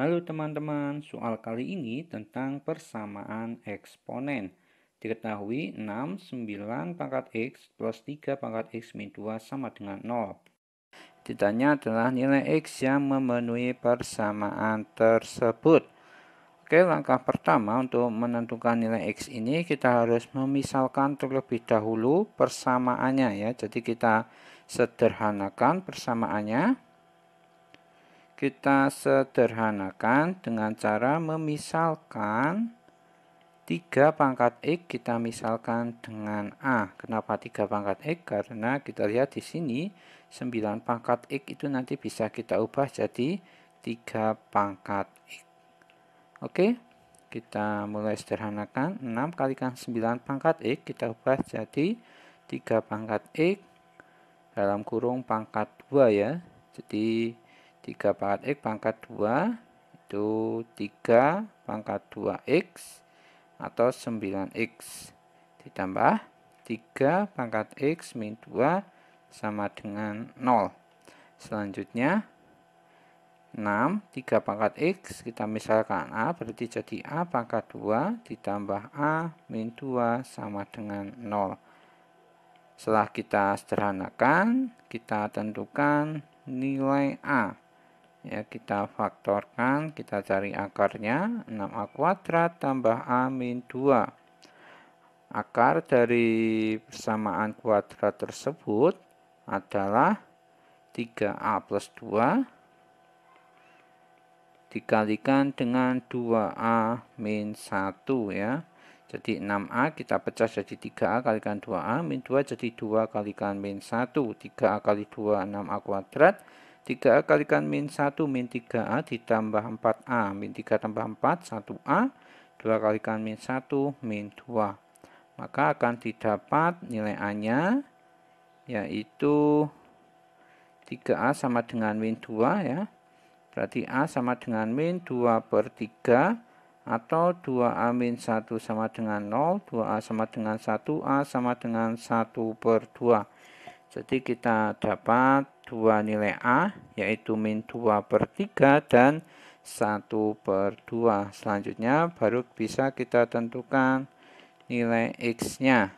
Halo teman-teman, soal kali ini tentang persamaan eksponen. Diketahui 6, 9 pangkat X plus 3 pangkat X min 2 sama dengan 0. Ditanya adalah nilai X yang memenuhi persamaan tersebut. Oke, langkah pertama untuk menentukan nilai X ini kita harus memisalkan terlebih dahulu persamaannya ya. Jadi kita sederhanakan persamaannya kita sederhanakan dengan cara memisalkan 3 pangkat X kita misalkan dengan A. Kenapa 3 pangkat X? Karena kita lihat di sini 9 pangkat X itu nanti bisa kita ubah jadi 3 pangkat X. Oke, kita mulai sederhanakan. 6 kali 9 pangkat X kita ubah jadi 3 pangkat X dalam kurung pangkat 2 ya. Jadi 3 pangkat X pangkat 2 itu 3 pangkat 2X atau 9X ditambah 3 pangkat X min 2 sama dengan 0 selanjutnya 6 3 pangkat X kita misalkan A berarti jadi A pangkat 2 ditambah A min 2 sama dengan 0 setelah kita sederhanakan kita tentukan nilai A ya kita faktorkan kita cari akarnya 6A kuadrat tambah A min 2 akar dari persamaan kuadrat tersebut adalah 3A plus 2 dikalikan dengan 2A min 1 ya jadi 6A kita pecah jadi 3A kalikan 2A min 2 jadi 2 kalikan min 1 3A kali 2 6A kuadrat 3A kalikan min 1 min 3A ditambah 4A. Min 3 tambah 4, 1A. 2 kalikan min 1, min 2. Maka akan didapat nilai A-nya, yaitu 3A sama dengan min 2 ya. Berarti A sama dengan min 2 per 3 atau 2A min 1 sama dengan 0, 2A sama dengan 1, A sama dengan 1 per 2. Jadi kita dapat dua nilai A yaitu min 2 per 3 dan 1 per 2. Selanjutnya baru bisa kita tentukan nilai X-nya.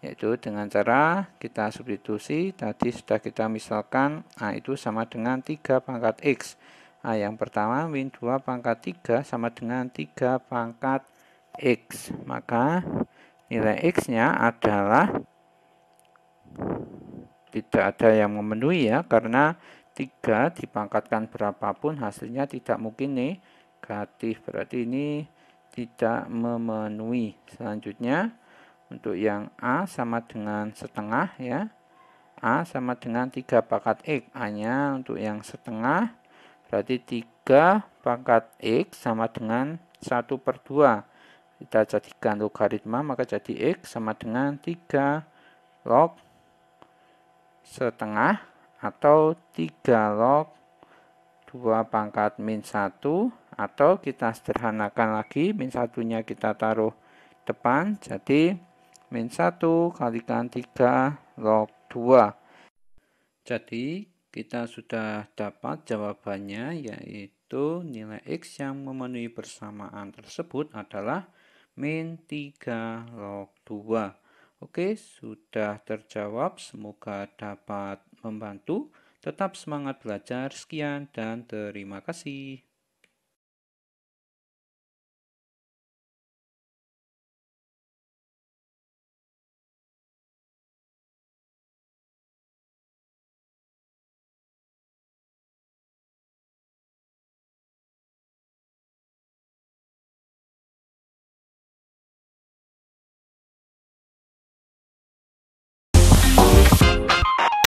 Yaitu dengan cara kita substitusi, tadi sudah kita misalkan A itu sama dengan 3 pangkat X. A yang pertama min 2 pangkat 3 sama dengan 3 pangkat X. Maka nilai X-nya adalah tidak ada yang memenuhi ya karena tiga dipangkatkan berapapun hasilnya tidak mungkin negatif berarti ini tidak memenuhi selanjutnya untuk yang A sama dengan setengah ya A sama dengan tiga pangkat X hanya untuk yang setengah berarti tiga pangkat X sama dengan satu per dua. kita jadikan logaritma maka jadi X sama dengan tiga log setengah atau 3 log 2 pangkat min 1 atau kita sederhanakan lagi min satunya kita taruh depan jadi min 1 kalikan 3 log 2 jadi kita sudah dapat jawabannya yaitu nilai X yang memenuhi persamaan tersebut adalah min 3 log 2 Oke, sudah terjawab. Semoga dapat membantu. Tetap semangat belajar. Sekian dan terima kasih.